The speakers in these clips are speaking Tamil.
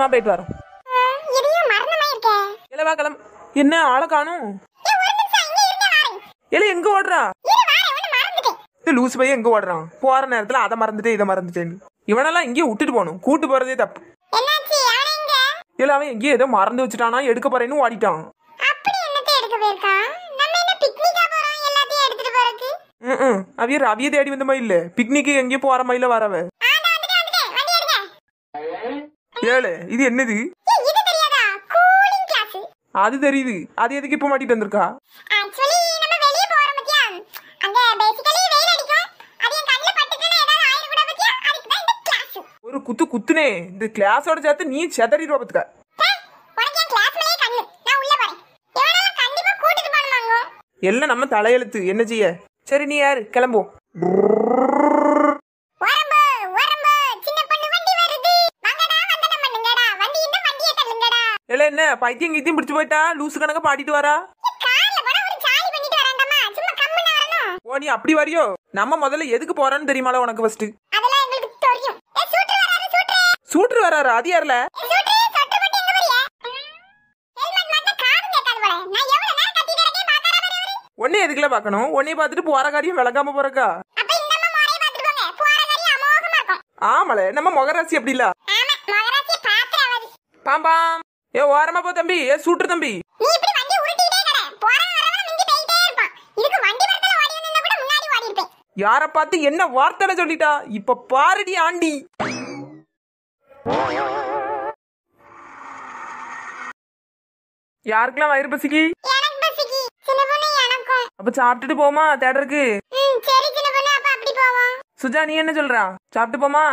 மா போயிட்டு வரோம் இலவா என்ன ஆளை காணும் இல்ல எங்க ஓடுறா லூசு பையன் எங்க ஓடுறான் போற நேரத்துல அதை மறந்துட்டு இதை மறந்துட்டேன்னு இவனெல்லாம் இங்கேயே விட்டுட்டு போகணும் கூட்டு போறதே தப்பு இல்ல அவன் எங்கேயோ ஏதோ மறந்து வச்சுட்டானா எடுக்க போறேன்னு ஓடிட்டான் அவிய ரவிய தேடி வந்த மாதிரி இல்ல பிக்னிக்கு எங்கேயும் போற மாதிரில வரவ ஏழு இது என்னது அது தெரியுது அது எதுக்கு இப்ப மாட்டிட்டு வந்திருக்கா ஒரு குத்து குத்துனே இந்த கிளாஸோட சேர்த்து நீ செதறிடுவா பத்துக்க எல்லாம் நம்ம தலையெழுத்து என்ன செய்ய சரி நீ யாரு கிளம்புவோம் என்ன பைத்தியம் கீத்தியம் பிடிச்சு போயிட்டா லூசு கணக்கு பாடிட்டு வரா ஓ நீ அப்படி வரியோ நம்ம முதல்ல எதுக்கு போறான்னு தெரியுமால உனக்கு ஃபர்ஸ்ட் சூட்டு வராரு அது யாருல உன்னே எதுக்குல பாக்கணும் உன்னே பாத்துட்டு போற காரியம் விளங்காம போறக்கா ஆமல நம்ம முகராசி அப்படி இல்ல பாம்பாம் ஏ வாரமா போ தம்பி ஏ சூட்டு தம்பி நீ இப்படி வண்டி உருட்டிட்டே கட போற வரவன மிஞ்சி போயிட்டே இருப்பான் இதுக்கு வண்டி வரதுல ஓடி வந்தா கூட முன்னாடி ஓடி இருப்பேன் யார பார்த்து என்ன வார்த்தை சொல்லிட்டா இப்ப பாருடி ஆண்டி யாருக்கெல்லாம் வயிறு பசிக்கு எனக்கு பசிக்கு சின்ன பொண்ணு எனக்கும் அப்ப சாப்பிட்டுட்டு போமா தேட்டருக்கு சரி சின்ன பொண்ணு அப்ப அப்படி போவோம் சுஜா நீ என்ன சொல்றா சாப்பிட்டு போமா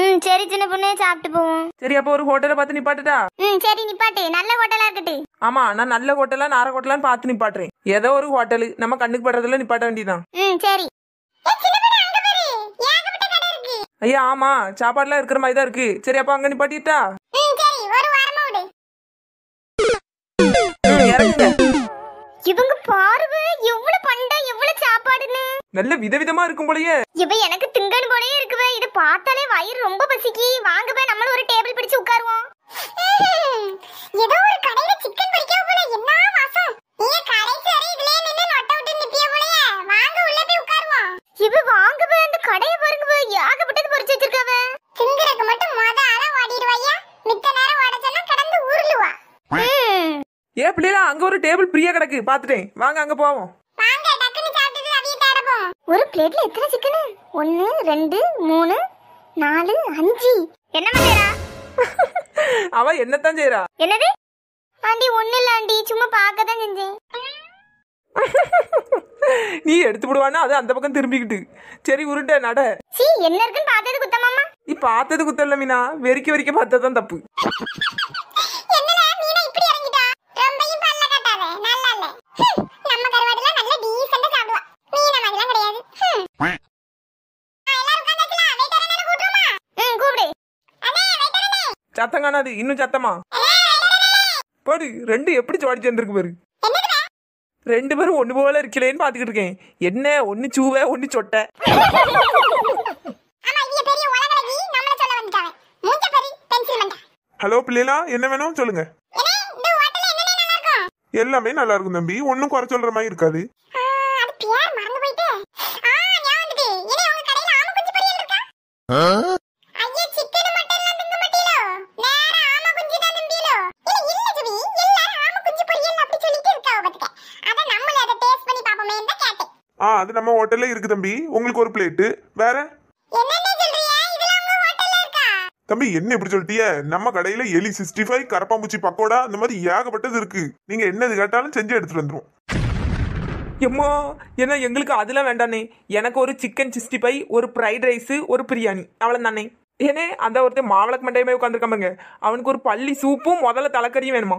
ம் சரி சின்ன பொண்ணு சாப்பிட்டு போவோம் சரி அப்போ ஒரு ஹோட்டல பார்த்து நிப்பாட்டுடா ம் சரி நிப்பாட்டு நல்ல ஹோட்டலா இருக்கட்டு ஆமா நான் நல்ல ஹோட்டலா நார ஹோட்டலான்னு பார்த்து நிப்பாட்றேன் ஏதோ ஒரு ஹோட்டல் நம்ம கண்ணுக்கு படுறதுல நிப்பாட்ட வேண்டியதான் ம் சரி ஐயா ஆமா சாப்பாடுலாம் இருக்கிற மாதிரி தான் இருக்கு சரி அப்போ அங்க நிப்பாட்டிட்டா நல்ல விதவிதமா இருக்கும் போலயே இப்ப எனக்கு திங்கன் போலயே இருக்குவே இது பார்த்தாலே வயிறு ரொம்ப பசிக்கி வாங்க போய் நம்மளும் ஒரு டேபிள் பிடிச்சு உட்காருவோம் ஏதோ ஒரு கடையில சிக்கன் பிடிக்கா போல என்ன வாசம் நீ கடைக்கு வரை இதுலயே நின்னு நொட்ட விட்டு நிப்பிய போலயே வாங்க உள்ள போய் உட்காருவோம் இப்ப வாங்க போய் அந்த கடைய பாருங்க போய் ஏகப்பட்டது பொரிச்சு வச்சிருக்கவே திங்கறக்கு மட்டும் மொத அர ஓடிடுவாயா மித்த நேரம் வாடச்சனா கடந்து உருளுவா ஏ பிள்ளைல அங்க ஒரு டேபிள் பிரியா கிடக்கு பாத்துட்டேன் வாங்க அங்க போவோம் ஒரு பிளேட்ல எத்தனை சிக்கனு ஒன்னு ரெண்டு மூணு நாலு அஞ்சு என்ன அவ என்னத்தான் செய்யறா என்னது ஆண்டி ஒண்ணு இல்ல ஆண்டி சும்மா பார்க்க தான் செஞ்சேன் நீ எடுத்து விடுவானா அது அந்த பக்கம் திரும்பிக்கிட்டு சரி உருட்ட நட சீ என்ன இருக்குன்னு பார்த்தது குத்தமாமா நீ பார்த்தது குத்தம் இல்ல மீனா வெறிக்க வெறிக்க பார்த்ததான் தப்பு சத்தம் காணாது இன்னும் சத்தமா பாரு ரெண்டு எப்படி ஜோடி சேர்ந்துருக்கு பாரு ரெண்டு பேரும் ஒன்று போல இருக்கலேன்னு பார்த்துக்கிட்டு இருக்கேன் என்ன ஒன்று சூவ ஒன்று சொட்ட ஹலோ பிள்ளைலா என்ன வேணும் சொல்லுங்க எல்லாமே நல்லா இருக்கும் தம்பி ஒன்றும் குறை சொல்ற மாதிரி இருக்காது ஆ அது நம்ம ஹோட்டல்ல இருக்கு தம்பி உங்களுக்கு ஒரு பிளேட் வேற தம்பி என்ன இப்படி சொல்லிட்டிய நம்ம கடையில எலி சிக்ஸ்டி ஃபைவ் கரப்பாம்பூச்சி பக்கோடா இந்த மாதிரி ஏகப்பட்டது இருக்கு நீங்க என்னது கேட்டாலும் செஞ்சு எடுத்துட்டு வந்துடும் எம்மா ஏன்னா எங்களுக்கு அதெல்லாம் வேண்டாண்ணே எனக்கு ஒரு சிக்கன் சிக்ஸ்டி ஃபைவ் ஒரு ஃப்ரைட் ரைஸ் ஒரு பிரியாணி அவ்வளோ தானே ஏனே அந்த ஒருத்தர் மாவளக்கு மண்டையமே உட்காந்துருக்காமங்க அவனுக்கு ஒரு பள்ளி சூப்பும் முதல்ல தலைக்கறியும் வேணுமா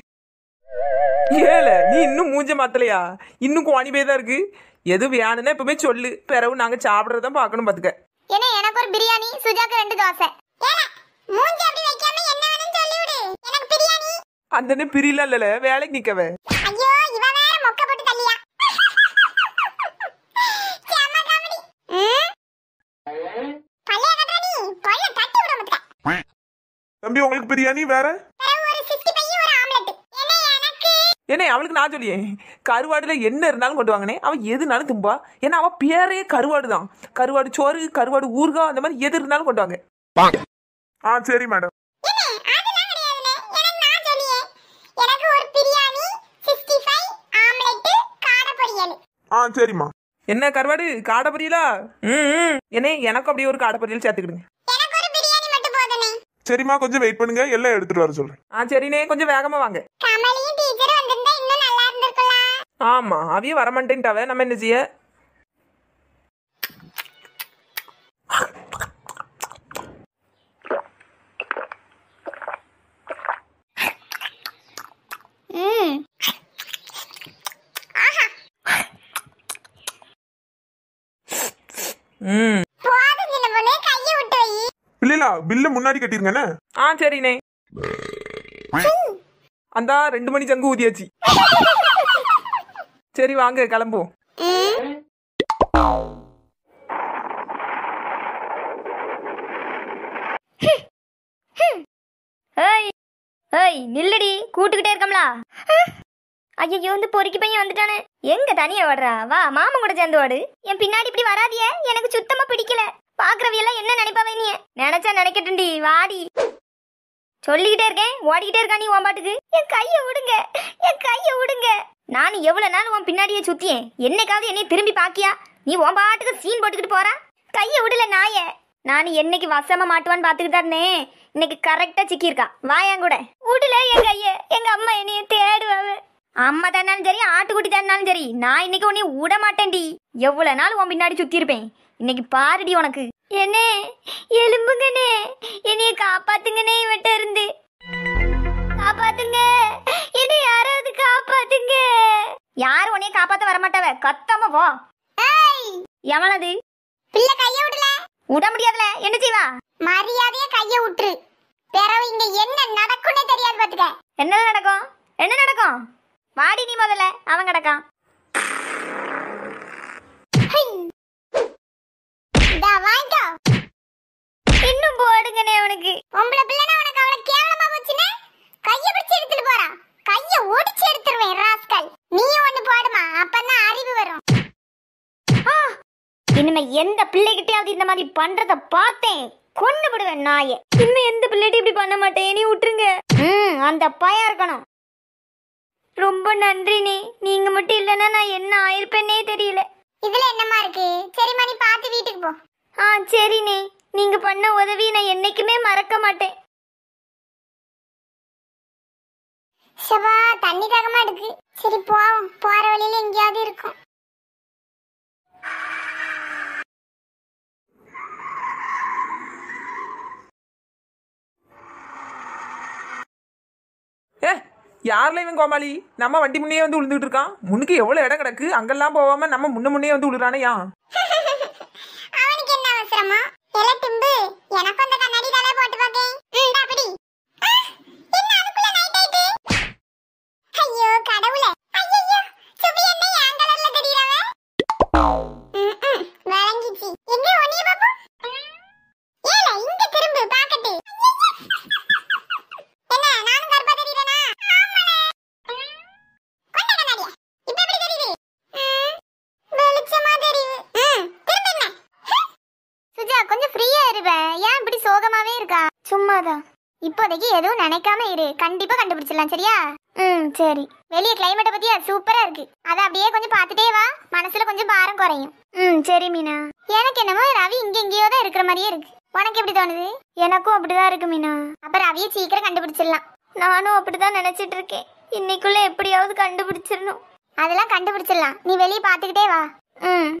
ஏல நீ இன்னும் மூஞ்ச மாத்தலையா இன்னும் குவாணி போய் தான் இருக்கு எது வேணும்னா எப்பவுமே சொல்லு பிறவு நாங்க சாப்பிடுறத பார்க்கணும் பாத்துக்க ஏன்னா எனக்கு ஒரு பிரியாணி சுஜாக்கு ரெண்டு தோசை வேலைக்கு தம்பி உங்களுக்கு பிரியாணி வேற அண்ணே அவளுக்கு நான் சொல்லியே கருவாடில் என்ன இருந்தாலும் கொண்டு வாங்கண்ணே அவள் எதுனாலும் தும்பா ஏன்னா அவள் பேரே கருவாடு தான் கருவாடு சோறு கருவாடு ஊர்கா அந்த மாதிரி எது இருந்தாலும் கொண்டு வாங்க ஆ சரி மேடம் ஆ சரிம்மா என்ன கருவாடு காடை பொரியலா ம் என்ன எனக்கும் அப்படியே ஒரு காடை பொரியல் சேர்த்துக்கிடுங்க சரிம்மா கொஞ்சம் வெயிட் பண்ணுங்க எல்லாம் எடுத்துட்டு வர சொல்றேன் ஆ சரிண்ணே கொஞ்சம் வேகமா வாங்க ஆமா அவையும் வரமாட்டேன்ட்டாவே நம்ம என்ன செய்ய இல்ல பில்ல முன்னாடி கட்டிருங்கண்ணே ஆ சரிண்ணே அந்த ரெண்டு மணி சங்கு ஊதியாச்சு சரி வாங்க கிளம்புவோம் ஏய் நில்லடி கூட்டுக்கிட்டே இருக்கம்லா ஐயோ வந்து பொறுக்கி பையன் வந்துட்டானே எங்க தனியா ஓடுறா வா மாமன் கூட சேர்ந்து ஓடு என் பின்னாடி இப்படி வராதிய எனக்கு சுத்தமா பிடிக்கல பாக்குறவையெல்லாம் என்ன நினைப்பாவே நீ நினைச்சா நினைக்கட்டும்டி வாடி சொல்லிக்கிட்டே இருக்கேன் ஓடிக்கிட்டே இருக்கா நீ உன் பாட்டுக்கு என் கையை விடுங்க என் கையை விடுங்க நான் எவ்வளவு நாள் உன் பின்னாடியே சுத்தியேன் என்னைக்காவது என்னை திரும்பி பாக்கியா நீ உன் பாட்டுக்கு சீன் போட்டுக்கிட்டு போறா கையை விடல நாய நான் என்னைக்கு வசமா மாட்டுவான்னு பாத்துக்கிட்டு தானே இன்னைக்கு கரெக்டா சிக்கியிருக்கா வா கூட விடல என் கைய எங்க அம்மா என்னைய தேடுவாவ அம்மா தானாலும் சரி ஆட்டுக்குட்டி தானாலும் சரி நான் இன்னைக்கு உன்னை விட மாட்டேன்டி எவ்வளவு நாள் உன் பின்னாடி சுத்தி இருப்பேன் இன்னைக்கு பாருடி உனக்கு என்னே எலும்புங்கனே என்னைய காப்பாத்துங்கனே இவட்ட இருந்து காப்பாத்துங்க என்ன யாராவது காப்பாத்துங்க யார் உன்னைய காப்பாத்த வர மாட்டாவ கத்தாம போ ஏய் எவனது பிள்ளை கைய விடல விட முடியாதுல என்ன செய்வா மரியாதையா கைய விட்டுரு பிறவு இங்க என்ன நடக்கும்னே தெரியாது பாத்துக்க என்ன நடக்கும் என்ன நடக்கும் வாடி நீ முதல்ல அவன் கிடக்கான் அவனுக்கு பொம்பளை பிள்ளைனா உனக்கு அவ்வளவு கேவலமா போச்சுனே கைய பிடிச்சு எடுத்துட்டு போறான் கைய ஓடிச்சு எடுத்துருவேன் ராஸ்கல் நீ ஒண்ணு போடுமா அப்பதான் அறிவு வரும் இனிமே எந்த பிள்ளைகிட்டயாவது இந்த மாதிரி பண்றத பார்த்தேன் கொன்னு விடுவேன் நாயே இனிமே எந்த பிள்ளைகிட்ட இப்படி பண்ண மாட்டேன் நீ விட்டுருங்க ம் அந்த பயம் இருக்கணும் ரொம்ப நீ நீங்க மட்டும் இல்லைன்னா நான் என்ன ஆயிருப்பேன்னே தெரியல இதுல என்னமா இருக்கு சரிம்மா நீ பார்த்து வீட்டுக்கு போ ஆ நீ நீங்க பண்ண உதவி நான் என்னைக்குமே மறக்க மாட்டேன் சபா தண்ணி தாகமா இருக்கு சரி போவோம் போற வழியில எங்கேயாவது இருக்கும் ஏ இவன் கோமாளி நம்ம வண்டி முன்னே வந்து விழுந்துட்டு இருக்கான் முன்னுக்கு எவ்வளவு இடம் கிடக்கு அங்கெல்லாம் போகாம நம்ம முன்ன முன்னே வந்து விழுறானே அவனுக்கு என்ன அவசரமா எல திம்பு எனக்கும் சும்மாதான் இப்போதைக்கு எதுவும் நினைக்காம இரு கண்டிப்பா கண்டுபிடிச்சிடலாம் சரியா ம் சரி வெளியே கிளைமேட்டை பத்தியா சூப்பரா இருக்கு அதை அப்படியே கொஞ்சம் பார்த்துட்டே வா மனசுல கொஞ்சம் பாரம் குறையும் ம் சரி மீனா எனக்கு என்னமோ ரவி இங்க இங்கேயோ தான் இருக்கிற மாதிரியே இருக்கு உனக்கு எப்படி தோணுது எனக்கும் அப்படிதான் இருக்கு மீனா அப்ப ரவியை சீக்கிரம் கண்டுபிடிச்சிடலாம் நானும் அப்படிதான் நினைச்சிட்டு இருக்கேன் இன்னைக்குள்ள எப்படியாவது கண்டுபிடிச்சிடணும் அதெல்லாம் கண்டுபிடிச்சிடலாம் நீ வெளியே பார்த்துக்கிட்டே வா ம்